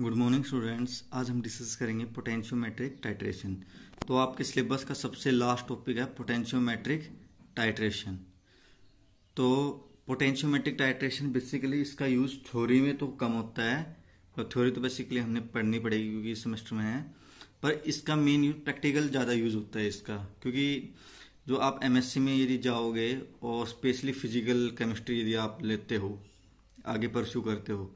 good morning students आज हम discuss करेंगे पोटेंशियोमेट्रिक टाइट्रेशन तो आपके सिलेबस का सबसे लास्ट टॉपिक है पोटेंशियोमेट्रिक टाइट्रेशन तो पोटेंशियोमेट्रिक टाइट्रेशन बेसिकली इसका यूज़ थ्योरी में तो कम होता है और थ्योरी तो बेसिकली हमने पढ़नी पड़ेगी क्योंकि इस सेमेस्टर में है पर इसका मेन यूज प्रैक्टिकल ज़्यादा यूज़ होता है इसका क्योंकि जो आप एम में यदि जाओगे और स्पेशली फिजिकल केमिस्ट्री यदि आप लेते हो आगे परस्यू करते हो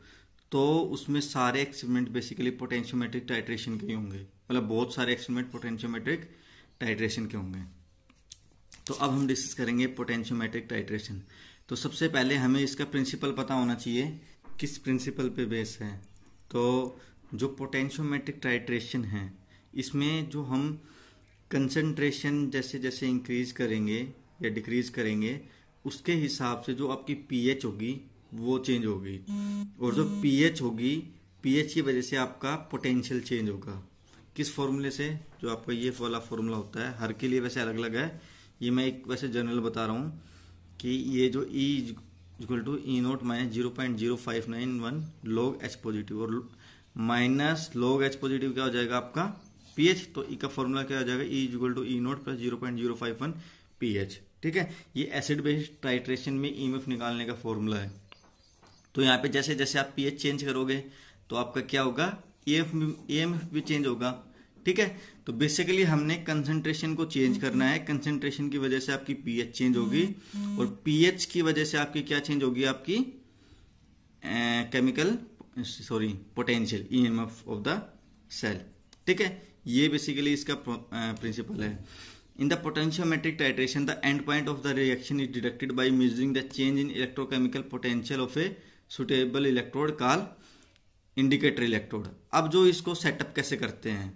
तो उसमें सारे एक्सपेरिमेंट बेसिकली पोटेंशियोमेट्रिक टाइट्रेशन के ही होंगे मतलब बहुत सारे एक्सपेरिमेंट पोटेंशियोमेट्रिक टाइट्रेशन के होंगे तो अब हम डिस्कस करेंगे पोटेंशियोमेट्रिक टाइट्रेशन तो सबसे पहले हमें इसका प्रिंसिपल पता होना चाहिए किस प्रिंसिपल पे बेस है तो जो पोटेंशियोमेट्रिक टाइट्रेशन है इसमें जो हम कंसनट्रेशन जैसे जैसे इंक्रीज करेंगे या डिक्रीज करेंगे उसके हिसाब से जो आपकी पीएच होगी वो चेंज होगी और जो पीएच होगी पीएच की वजह से आपका पोटेंशियल चेंज होगा किस फॉर्मूले से जो आपका ये वाला फॉर्मूला होता है हर के लिए वैसे अलग अलग है ये मैं एक वैसे जनरल बता रहा हूँ कि ये जो E equal to E note minus zero point zero five nine one log H positive और माइनस लॉग एच पॉजिटिव क्या हो जाएगा आपका पीएच तो ई e का फॉर्मूला क्या हो जाएगा E equal to E nought plus zero point zero five one pH ठीक है ये एसिड बेस्ड टाइट्रेशन में ईएमएफ e निकालने का फॉर्मूला है तो यहाँ पे जैसे जैसे आप पीएच चेंज करोगे तो आपका क्या होगा ए एफ ए एम भी चेंज होगा ठीक है तो बेसिकली हमने कंसंट्रेशन को चेंज करना है कंसंट्रेशन की वजह से आपकी पीएच चेंज होगी और पीएच की वजह से आपकी क्या चेंज होगी आपकी chemical sorry potential E M F of the cell ठीक है ये बेसिकली इसका प्रिंसिपल है the the metric titration the end point of the reaction is deducted by measuring the change in electrochemical potential of a suitable electrode call indicator electrode अब जो इसको setup कैसे करते हैं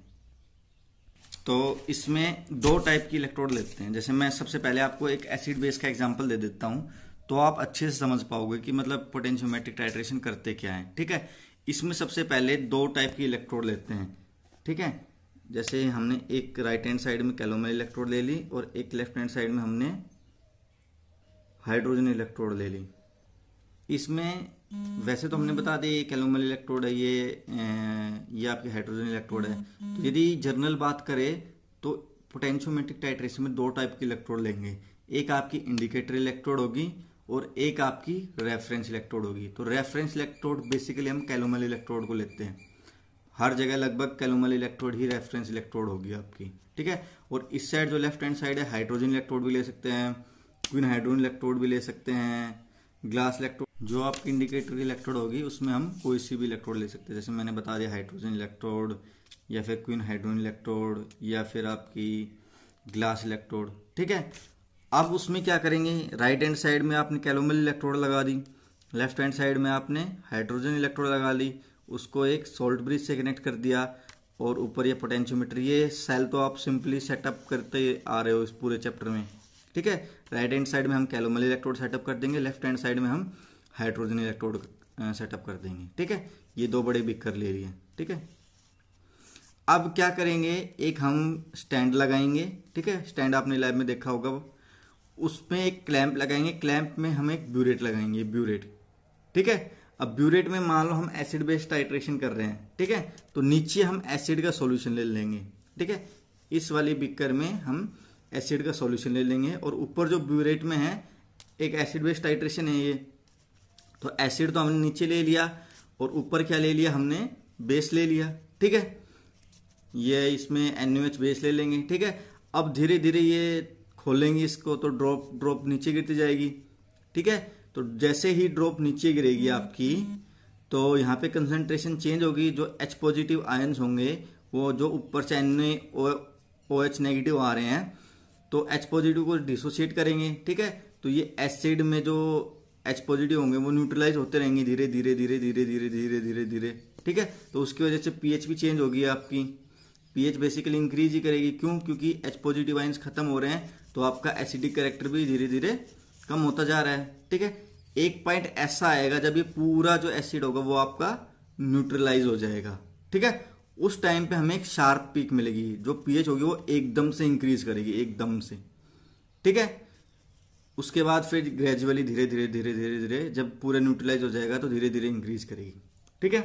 तो इसमें दो टाइप की इलेक्ट्रोड लेते हैं जैसे मैं सबसे पहले आपको एक एसिड बेस का एग्जांपल दे देता हूं तो आप अच्छे से समझ पाओगे कि मतलब पोटेंशियोमेट्रिक टाइट्रेशन करते क्या है ठीक है इसमें सबसे पहले दो टाइप की इलेक्ट्रोड लेते हैं ठीक है जैसे हमने एक राइट हैंड साइड में कैलोमल इलेक्ट्रोड ले ली और एक लेफ्ट हैंड साइड में हमने हाइड्रोजन इलेक्ट्रोड ले ली इसमें वैसे तो हमने बता दिया ये कैलोमल इलेक्ट्रोड है ये ये आपके हाइड्रोजन इलेक्ट्रोड है तो यदि जर्नल बात करें तो पोटेंशियोमेट्रिक टाइट्रेशन में दो टाइप की इलेक्ट्रोड लेंगे एक आपकी इंडिकेटर इलेक्ट्रोड होगी और एक आपकी रेफरेंस इलेक्ट्रोड होगी तो रेफरेंस इलेक्ट्रोड बेसिकली हम कैलोमल इलेक्ट्रोड को लेते हैं हर जगह लगभग कैलोमल इलेक्ट्रोड ही रेफरेंस इलेक्ट्रोड होगी आपकी ठीक है और इस साइड जो लेफ्ट हैंड साइड है हाइड्रोजन इलेक्ट्रोड भी ले सकते हैं क्विन हाइड्रोजन इलेक्ट्रोड भी ले सकते हैं ग्लास इलेक्ट्रोड जो आपकी इंडिकेटर इलेक्ट्रोड होगी उसमें हम कोई सी भी इलेक्ट्रोड ले सकते हैं जैसे मैंने बता दिया हाइड्रोजन इलेक्ट्रोड या फिर क्वीन हाइड्रोजन इलेक्ट्रोड या फिर आपकी ग्लास इलेक्ट्रोड ठीक है अब उसमें क्या करेंगे राइट हैंड साइड में आपने कैलोमिल इलेक्ट्रोड लगा दी लेफ्ट हैंड साइड में आपने हाइड्रोजन इलेक्ट्रोड लगा ली उसको एक सोल्ट ब्रिज से कनेक्ट कर दिया और ऊपर ये पोटेंशियोमीटर ये सेल तो आप सिंपली सेटअप करते आ रहे हो इस पूरे चैप्टर में ठीक है राइट हैंड साइड में हम कैलोमल इलेक्ट्रोड सेटअप कर देंगे लेफ्ट हैंड साइड में हम हाइड्रोजन इलेक्ट्रोड सेटअप कर देंगे ठीक है ये दो बड़े बिकर ले लिए ठीक है अब क्या करेंगे एक हम स्टैंड लगाएंगे ठीक है स्टैंड आपने लैब में देखा होगा उसमें एक क्लैंप लगाएंगे क्लैंप में हम एक ब्यूरेट लगाएंगे ब्यूरेट ठीक है अब ब्यूरेट में मान लो हम एसिड बेस्ड टाइट्रेशन कर रहे हैं ठीक है तो नीचे हम एसिड का सॉल्यूशन ले लेंगे ठीक है इस वाली बिकर में हम एसिड का सॉल्यूशन ले लेंगे और ऊपर जो ब्यूरेट में है एक एसिड बेस्ड टाइट्रेशन है ये तो एसिड तो हमने नीचे ले लिया और ऊपर क्या ले लिया हमने बेस ले लिया ठीक है ये इसमें एन बेस ले लेंगे ठीक है अब धीरे धीरे ये खोलेंगे इसको तो ड्रॉप ड्रॉप नीचे गिरती जाएगी ठीक है तो जैसे ही ड्रॉप नीचे गिरेगी आपकी तो यहाँ पे कंसंट्रेशन चेंज होगी जो एच पॉजिटिव आयन्स होंगे वो जो ऊपर से एन ओ एच नेगेटिव आ रहे हैं तो एच पॉजिटिव को डिसोशिएट करेंगे ठीक है तो ये एसिड में जो एच पॉजिटिव होंगे वो न्यूट्रलाइज होते रहेंगे धीरे धीरे धीरे धीरे धीरे धीरे धीरे धीरे ठीक है तो उसकी वजह से पीएच भी चेंज होगी आपकी पीएच बेसिकली इंक्रीज ही करेगी क्यों क्योंकि एच पॉजिटिव आइंस खत्म हो रहे हैं तो आपका एसिडिक करेक्टर भी धीरे धीरे कम होता जा रहा है ठीक है एक पॉइंट ऐसा आएगा जब ये पूरा जो एसिड होगा वो आपका न्यूट्रलाइज हो जाएगा ठीक है उस टाइम पे हमें एक शार्प पीक मिलेगी जो पीएच होगी वो एकदम से इंक्रीज करेगी एकदम से ठीक है उसके बाद फिर ग्रेजुअली धीरे धीरे धीरे धीरे धीरे जब पूरा न्यूट्रलाइज हो जाएगा तो धीरे धीरे इंक्रीज करेगी ठीक है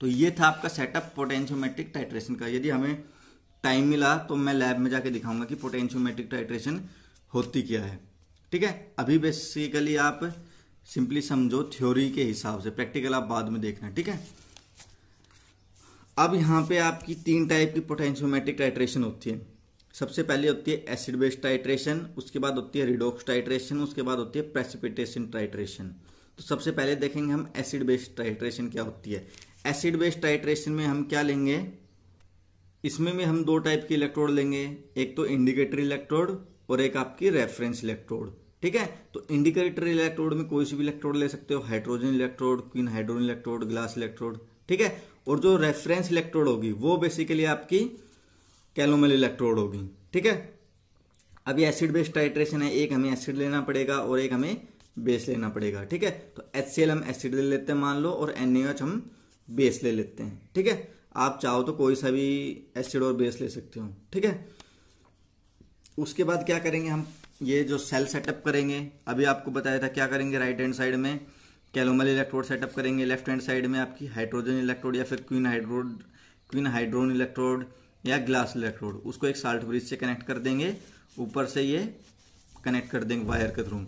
तो ये था आपका सेटअप पोटेंशियोमेट्रिक टाइट्रेशन का यदि हमें टाइम मिला तो मैं लैब में जाके दिखाऊंगा कि पोटेंशियोमेट्रिक टाइट्रेशन होती क्या है ठीक है अभी बेसिकली आप सिंपली समझो थ्योरी के हिसाब से प्रैक्टिकल आप बाद में देखना ठीक है अब यहां पे आपकी तीन टाइप की पोटेंशियोमेट्रिक टाइट्रेशन होती है सबसे पहले होती है एसिड बेस्ड टाइट्रेशन उसके बाद होती है रिडोक्स टाइट्रेशन उसके बाद होती है प्रेसिपिटेशन टाइट्रेशन तो सबसे पहले देखेंगे हम एसिड बेस्ड टाइट्रेशन क्या होती है एसिड बेस्ड टाइट्रेशन में हम क्या लेंगे इसमें भी हम दो टाइप के इलेक्ट्रोड लेंगे एक तो इंडिकेटर इलेक्ट्रोड और एक आपकी रेफरेंस इलेक्ट्रोड ठीक है तो इंडिकेटर इलेक्ट्रोड में कोई सी भी इलेक्ट्रोड ले सकते हो hydrogen electrode quin hydrogen electrode glass electrode ठीक है और जो रेफरेंस इलेक्ट्रोड होगी वो बेसिकली आपकी कैलोमल इलेक्ट्रोड होगी ठीक है अभी एसिड बेस टाइट्रेशन है एक हमें एसिड लेना पड़ेगा और एक हमें बेस लेना पड़ेगा ठीक है तो एच हम एसिड ले लेते हैं मान लो और एन हम बेस ले लेते हैं ठीक है आप चाहो तो कोई सा भी एसिड और बेस ले सकते हो ठीक है उसके बाद क्या करेंगे हम ये जो सेल सेटअप करेंगे अभी आपको बताया था क्या करेंगे राइट हैंड साइड में कैलोमल इलेक्ट्रोड सेटअप करेंगे लेफ्ट हैंड साइड में आपकी हाइड्रोजन इलेक्ट्रोड या फिर quin hydrode quin hydrone electrode या ग्लास इलेक्ट्रोड उसको एक साल्ट ब्रिज से कनेक्ट कर देंगे ऊपर से ये कनेक्ट कर देंगे वायर के थ्रू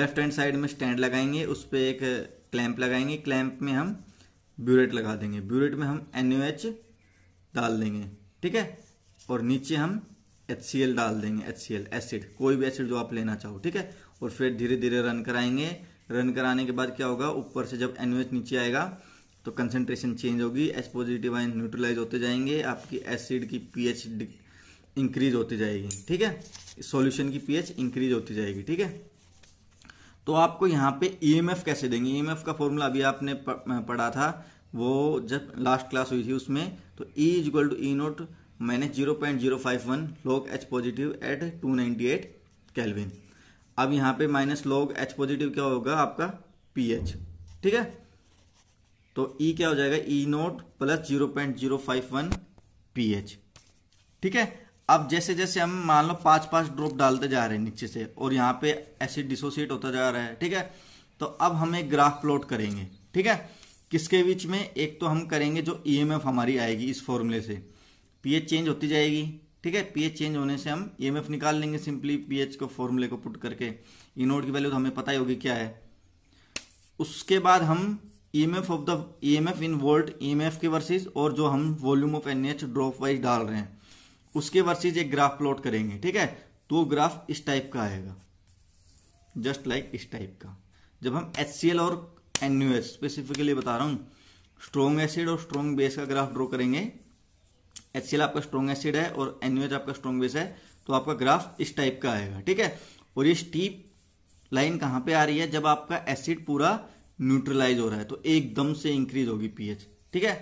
लेफ्ट हैंड साइड में स्टैंड लगाएंगे उस पर एक क्लैंप लगाएंगे क्लैंप में हम ब्यूरेट लगा देंगे ब्यूरेट में हम एन डाल देंगे ठीक है और नीचे हम एच डाल देंगे एच एसिड कोई भी एसिड जो आप लेना चाहो ठीक है और फिर धीरे धीरे रन कराएंगे रन कराने के बाद क्या होगा ऊपर से जब एन नीचे आएगा तो कंसेंट्रेशन चेंज होगी एच पॉजिटिव आइन न्यूट्रलाइज होते जाएंगे आपकी एसिड की पीएच इंक्रीज होती जाएगी ठीक है सॉल्यूशन की पीएच इंक्रीज होती जाएगी ठीक है तो आपको यहाँ पे ईएमएफ e कैसे देंगे ईएमएफ e का फॉर्मूला अभी आपने पढ़ा था वो जब लास्ट क्लास हुई थी उसमें तो E is equal to E note minus zero point zero five one log H positive at two ninety eight kelvin अब यहाँ पे माइनस लॉग एच पॉजिटिव क्या होगा आपका पीएच ठीक है तो ई e क्या हो जाएगा E e naught plus zero point zero five one P H ठीक है अब जैसे जैसे हम मान लो पांच पांच ड्रॉप डालते जा रहे हैं नीचे से और यहां पे एसिड डिसोसिएट होता जा रहा है ठीक है तो अब हम एक ग्राफ प्लॉट करेंगे ठीक है किसके बीच में एक तो हम करेंगे जो एफ e हमारी आएगी इस फॉर्मूले से पीएच चेंज होती जाएगी ठीक है पीएच चेंज होने से हम एफ e निकाल लेंगे सिंपली पीएच को फॉर्मूले को पुट करके ई नोट की वैल्यू तो हमें पता ही होगी क्या है उसके बाद हम EMF of the EMF in volt EMF के वर्सेस और जो हम volume of NH drop wise डाल रहे हैं उसके वर्सेस एक ग्राफ प्लॉट करेंगे ठीक है तो ग्राफ इस टाइप का आएगा जस्ट लाइक like इस टाइप का जब हम एच और एन स्पेसिफिकली बता रहा हूँ स्ट्रॉन्ग एसिड और स्ट्रॉन्ग बेस का ग्राफ ड्रॉ करेंगे एच आपका स्ट्रॉन्ग एसिड है और एन आपका स्ट्रॉन्ग बेस है तो आपका ग्राफ इस टाइप का आएगा ठीक है और ये स्टीप लाइन कहां पे आ रही है जब आपका एसिड पूरा न्यूट्रलाइज हो रहा है तो एकदम से इंक्रीज होगी पीएच ठीक है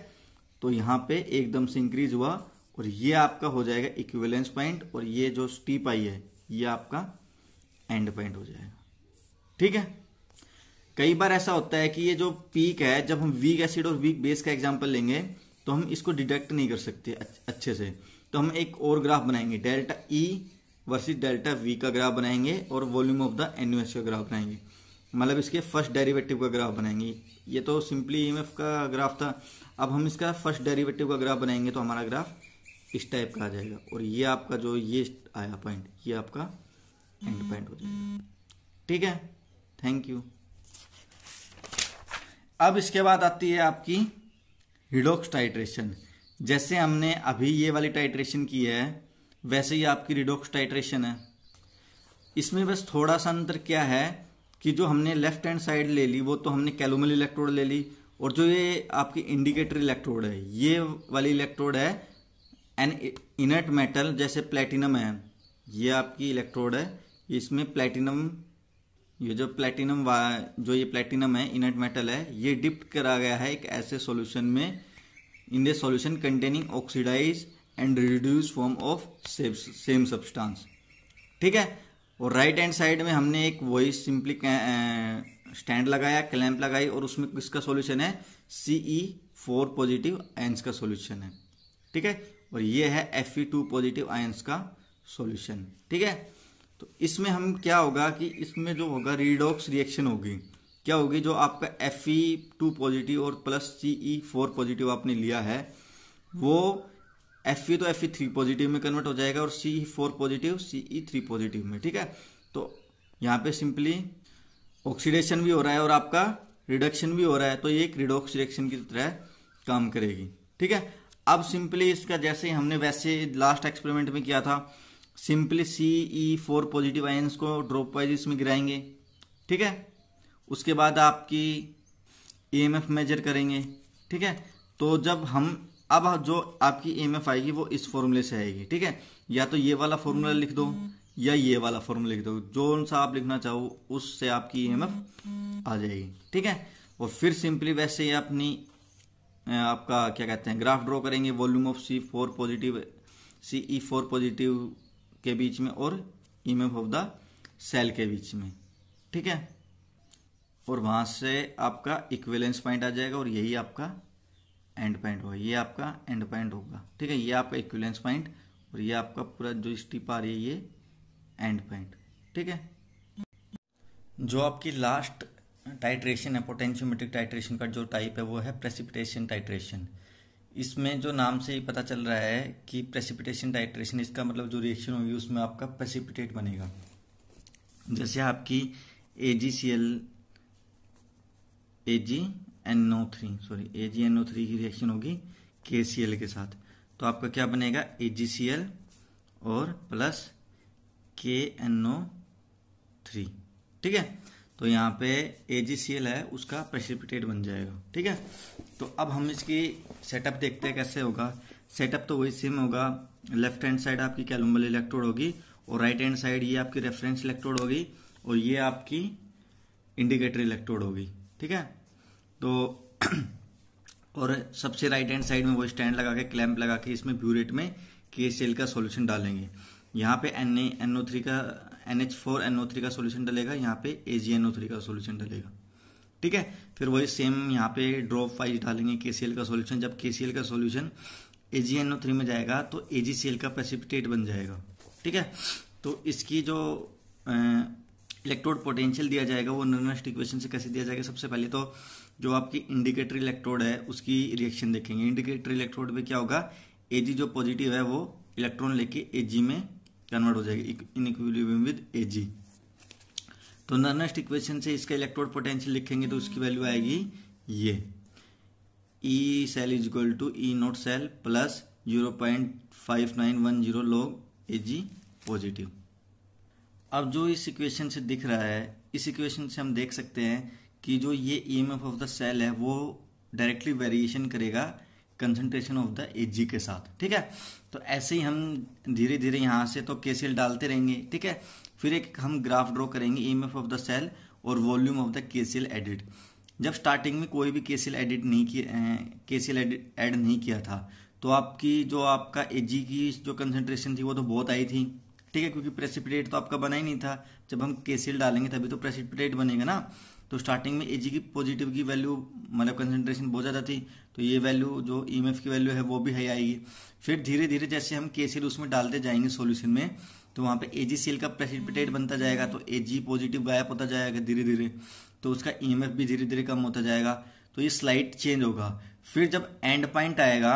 तो यहां पे एकदम से इंक्रीज हुआ और ये आपका हो जाएगा इक्विवेलेंस पॉइंट और ये जो स्टीप आई है ये आपका एंड पॉइंट हो जाएगा ठीक है कई बार ऐसा होता है कि ये जो पीक है जब हम वीक एसिड और वीक बेस का एग्जाम्पल लेंगे तो हम इसको डिडक्ट नहीं कर सकते अच्छे से तो हम एक और ग्राफ बनाएंगे delta E versus delta V का ग्राफ बनाएंगे और वॉल्यूम ऑफ द एनयूएस का ग्राफ बनाएंगे मतलब इसके फर्स्ट डेरिवेटिव का ग्राफ बनाएंगे ये तो सिंपली ई e का ग्राफ था अब हम इसका फर्स्ट डेरिवेटिव का ग्राफ बनाएंगे तो हमारा ग्राफ इस टाइप का आ जाएगा और ये आपका जो ये आया पॉइंट ये आपका एंड पॉइंट हो जाएगा ठीक है थैंक यू अब इसके बाद आती है आपकी रिडोक्स टाइट्रेशन जैसे हमने अभी ये वाली टाइट्रेशन की है वैसे ही आपकी रिडोक्स टाइट्रेशन है इसमें बस थोड़ा सा अंतर क्या है कि जो हमने लेफ्ट हैंड साइड ले ली वो तो हमने कैलोमल इलेक्ट्रोड ले ली और जो ये आपकी इंडिकेटर इलेक्ट्रोड है ये वाली इलेक्ट्रोड है एन इनर्ट मेटल जैसे प्लेटिनम है ये आपकी इलेक्ट्रोड है इसमें प्लेटिनम ये जो प्लेटिनम जो ये प्लेटिनम है इनर्ट मेटल है ये डिप्ट करा गया है एक ऐसे सॉल्यूशन में in the solution containing oxidise and reduce form of same substance ठीक है और राइट हैंड साइड में हमने एक वॉइस सिंपली स्टैंड लगाया क्लैंप लगाई और उसमें किसका सॉल्यूशन है C E four positive ions का सॉल्यूशन है ठीक है और ये है F E two positive ions का सॉल्यूशन ठीक है तो इसमें हम क्या होगा कि इसमें जो होगा रिडॉक्स रिएक्शन होगी क्या होगी जो आपका एफ ई टू पॉजिटिव और plus C E four positive आपने लिया है वो एफ e तो एफ थ्री पॉजिटिव में कन्वर्ट हो जाएगा और C four positive C E three positive में ठीक है तो यहाँ पे सिंपली ऑक्सीडेशन भी हो रहा है और आपका रिडक्शन भी हो रहा है तो ये एक रिडोक्स रिएक्शन की तरह काम करेगी ठीक है अब सिंपली इसका जैसे हमने वैसे लास्ट एक्सपेरिमेंट में किया था simply C E four positive ions को ड्रॉप वाइज इसमें गिराएंगे ठीक है उसके बाद आपकी ई एम एफ मेजर करेंगे ठीक है तो जब हम अब जो आपकी ई e आएगी वो इस फॉर्मूले से आएगी ठीक है या तो ये वाला फॉर्मूला लिख दो या ये वाला फॉर्मूला लिख दो जो सा आप लिखना चाहो उससे आपकी ई e आ जाएगी ठीक है और फिर सिंपली वैसे ही अपनी आपका क्या कहते हैं ग्राफ ड्रॉ करेंगे volume of C four positive C E four positive के बीच में और ई ऑफ द सेल के बीच में ठीक है और वहां से आपका इक्वेलेंस पॉइंट आ जाएगा और यही आपका एंड पॉइंट होगा ये आपका एंड पॉइंट होगा ठीक है ये आपका इक्वलेंस पॉइंट और ये आपका पूरा जो स्टिप आ रही है ये एंड पॉइंट ठीक है जो आपकी लास्ट टाइट्रेशन है पोटेंशियोमेट्रिक टाइट्रेशन का जो टाइप है वो है प्रेसिपिटेशन टाइट्रेशन इसमें जो नाम से ही पता चल रहा है कि प्रेसिपिटेशन टाइट्रेशन इसका मतलब जो रिएक्शन होगी उसमें आपका प्रेसिपिटेट बनेगा जैसे आपकी A G C L A G NO three sorry A G NO three की रिएक्शन होगी के सी एल के साथ तो आपका क्या बनेगा ए जी सी एल और प्लस के एनओ थ्री ठीक है तो यहाँ पे ए जी सी एल है उसका प्रेसिपिटेट बन जाएगा ठीक है तो अब हम इसकी सेटअप देखते हैं कैसे होगा सेटअप तो वही सेम होगा लेफ्ट हैंड साइड आपकी कैलुम्बल इलेक्ट्रोड होगी और राइट हैंड साइड ये आपकी रेफरेंस इलेक्ट्रोड होगी और ये आपकी इंडिकेटर इलेक्ट्रोड होगी ठीक है तो और सबसे राइट हैंड साइड में वो स्टैंड लगा के क्लैम्प लगा के इसमें ब्यूरेट में के सेल का सोल्यूशन डालेंगे यहाँ पे एन एनओ थ्री का N H four NO three का सोल्यूशन डलेगा यहाँ पे ए जी एनओ थ्री का सोल्यूशन डलेगा ठीक है फिर वही सेम यहाँ पे ड्रॉप वाइज डालेंगे के सी एल का सोल्यूशन जब के सी एल का solution A G NO three में जाएगा तो ए जी सी एल का प्रेसिपिटेट बन जाएगा ठीक है तो इसकी जो इलेक्ट्रोड पोटेंशियल दिया जाएगा वो नर्नस्ट इक्वेशन से कैसे दिया जाएगा सबसे पहले तो जो आपकी इंडिकेटर इलेक्ट्रोड है उसकी रिएक्शन देखेंगे इंडिकेटर इलेक्ट्रोड में क्या होगा ए जो पॉजिटिव है वो इलेक्ट्रॉन लेके ए में कन्वर्ट हो जाएगी इन इक्विलिब्रियम विद ए तो नर्नस्ट इक्वेशन से इसका इलेक्ट्रोड पोटेंशियल लिखेंगे तो उसकी वैल्यू आएगी ये E cell is equal to E naught cell plus zero point five nine one zero log A ji positive अब जो इस इक्वेशन से दिख रहा है इस इक्वेशन से हम देख सकते हैं कि जो ये E M of the cell है वो डायरेक्टली वेरिएशन करेगा कंसनट्रेशन ऑफ द एच के साथ ठीक है तो ऐसे ही हम धीरे धीरे यहाँ से तो केसीएल डालते रहेंगे ठीक है फिर एक हम ग्राफ ड्रॉ करेंगे ई ऑफ द सेल और volume of the KCL added जब स्टार्टिंग में कोई भी केसीएल एडिट नहीं किया सी एडिट एड नहीं किया था तो आपकी जो आपका जी की जो कंसनट्रेशन थी वो तो बहुत आई थी ठीक है क्योंकि प्रेसिपिटेट तो आपका बना ही नहीं था जब हम केसील डालेंगे तभी तो प्रेसिपिटेट बनेगा ना तो स्टार्टिंग में ए की पॉजिटिव की वैल्यू मतलब कंसेंट्रेशन बहुत ज़्यादा थी तो ये वैल्यू जो ई e की वैल्यू है वो भी हाई आएगी फिर धीरे धीरे जैसे हम केसील उसमें डालते जाएंगे सोल्यूशन में तो वहाँ पे ए जी का प्रेसिपिटेट बनता जाएगा तो ए जी पॉजिटिव गायब होता जाएगा धीरे धीरे तो उसका ई e भी धीरे धीरे कम होता जाएगा तो ये स्लाइड चेंज होगा फिर जब एंड पॉइंट आएगा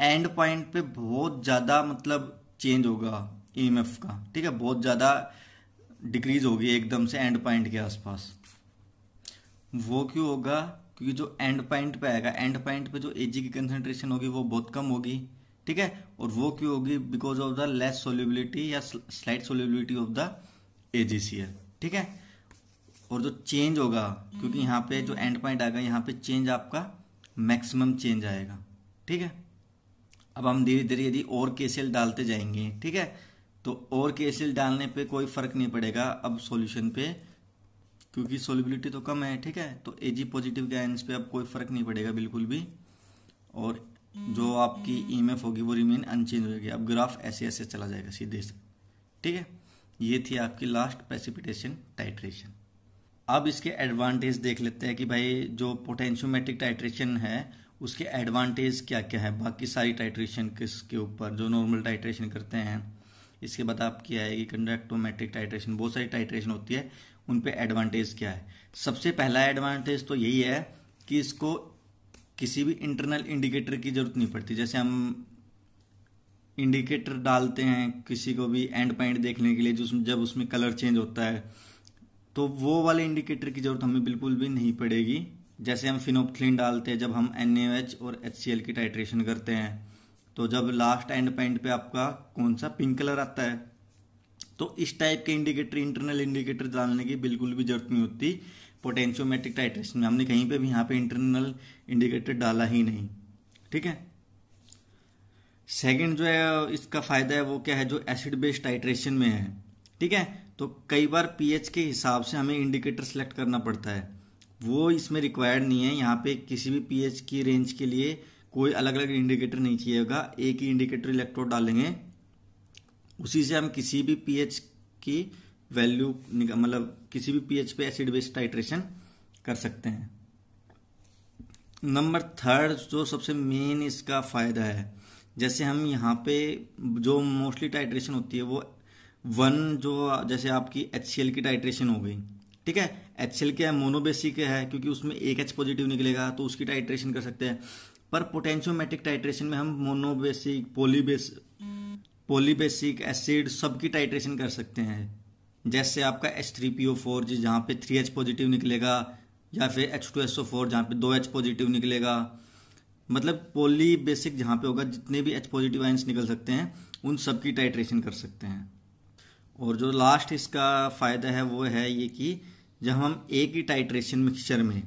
एंड पॉइंट पे बहुत ज़्यादा मतलब चेंज होगा ई e का ठीक है बहुत ज़्यादा डिक्रीज होगी एकदम से एंड पॉइंट के आसपास वो क्यों होगा क्योंकि जो एंड पॉइंट पे आएगा एंड पॉइंट पे जो एजी की कंसंट्रेशन होगी वो बहुत कम होगी ठीक है और वो क्यों होगी because of the less solubility या slight solubility of the AGCL ठीक है और जो चेंज होगा क्योंकि यहाँ पे जो एंड पॉइंट आएगा यहाँ पे चेंज आपका मैक्सिमम चेंज आएगा ठीक है अब हम धीरे धीरे यदि और केसेल डालते जाएंगे ठीक है तो और के एसिड डालने पे कोई फर्क नहीं पड़ेगा अब सॉल्यूशन पे क्योंकि सोलिबिलिटी तो कम है ठीक है तो ए जी पॉजिटिव के आयंस पे अब कोई फर्क नहीं पड़ेगा बिल्कुल भी और जो आपकी ई एम एफ होगी वो रिमेन अनचेंज हो जाएगी अब ग्राफ ऐसे ऐसे चला जाएगा सीधे से ठीक है ये थी आपकी लास्ट प्रेसिपिटेशन टाइट्रेशन अब इसके एडवांटेज देख लेते हैं कि भाई जो पोटेंशियोमेट्रिक टाइट्रेशन है उसके एडवांटेज क्या क्या है बाकी सारी टाइट्रेशन किसके ऊपर जो नॉर्मल टाइट्रेशन करते हैं इसके बाद आपकी आएगी कंडक्टोमेट्रिक टाइट्रेशन बहुत सारी टाइट्रेशन होती है उन पे एडवांटेज क्या है सबसे पहला एडवांटेज तो यही है कि इसको किसी भी इंटरनल इंडिकेटर की जरूरत नहीं पड़ती जैसे हम इंडिकेटर डालते हैं किसी को भी एंड पॉइंट देखने के लिए जो जब उसमें कलर चेंज होता है तो वो वाले इंडिकेटर की जरूरत हमें बिल्कुल भी नहीं पड़ेगी जैसे हम फिनोपथिलिन डालते हैं जब हम एन और एच की टाइट्रेशन करते हैं तो जब लास्ट एंड पॉइंट पे आपका कौन सा पिंक कलर आता है तो इस टाइप के इंडिकेटर इंटरनल इंडिकेटर डालने की बिल्कुल भी जरूरत नहीं होती पोटेंशियोमेट्रिक टाइट्रेशन में हमने कहीं पे भी यहां पे इंटरनल इंडिकेटर डाला ही नहीं ठीक है सेकंड जो है इसका फायदा है वो क्या है जो एसिड बेस्ड टाइट्रेशन में है ठीक है तो कई बार पीएच के हिसाब से हमें इंडिकेटर सेलेक्ट करना पड़ता है वो इसमें रिक्वायर्ड नहीं है यहाँ पे किसी भी पीएच की रेंज के लिए कोई अलग अलग इंडिकेटर नहीं चाहिएगा एक ही इंडिकेटर इलेक्ट्रोड डालेंगे उसी से हम किसी भी पीएच की वैल्यू मतलब किसी भी पीएच पे एसिड बेस टाइट्रेशन कर सकते हैं नंबर थर्ड जो सबसे मेन इसका फायदा है जैसे हम यहाँ पे जो मोस्टली टाइट्रेशन होती है वो वन जो जैसे आपकी एच की टाइट्रेशन हो गई ठीक है एच सी क्या है मोनोबेसिक है क्योंकि उसमें एक एच पॉजिटिव निकलेगा तो उसकी टाइट्रेशन कर सकते हैं पर पोटेंशियोमेटिक टाइट्रेशन में हम मोनोबेसिक पोलीबेस पोलीबेसिक एसिड सबकी टाइट्रेशन कर सकते हैं जैसे आपका H three P O four जी जहाँ पे थ्री एच पॉजिटिव निकलेगा या फिर H two S O four जहाँ पे दो एच पॉजिटिव निकलेगा मतलब पोली बेसिक जहाँ पे होगा जितने भी एच पॉजिटिव आइंस निकल सकते हैं उन सब की टाइट्रेशन कर सकते हैं और जो लास्ट इसका फ़ायदा है वो है ये कि जब हम एक ही टाइट्रेशन मिक्सचर में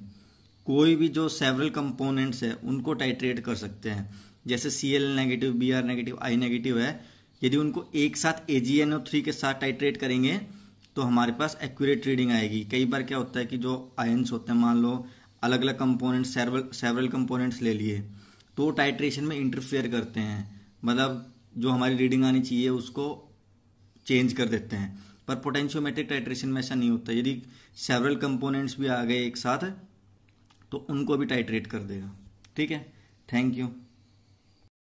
कोई भी जो सेवरल कंपोनेंट्स है उनको टाइट्रेट कर सकते हैं जैसे C L negative B R negative I negative है यदि उनको एक साथ ए जी एन ओ थ्री के साथ टाइट्रेट करेंगे तो हमारे पास एक्यूरेट रीडिंग आएगी कई बार क्या होता है कि जो आयन्स होते हैं मान लो अलग अलग कंपोनेंट सेवरल सेवरल कंपोनेंट्स ले लिए तो टाइट्रेशन में इंटरफेयर करते हैं मतलब जो हमारी रीडिंग आनी चाहिए उसको चेंज कर देते हैं पर पोटेंशियोमेट्रिक टाइट्रेशन में ऐसा नहीं होता यदि सेवरल कंपोनेंट्स भी आ गए एक साथ तो उनको भी टाइट्रेट कर देगा ठीक है थैंक यू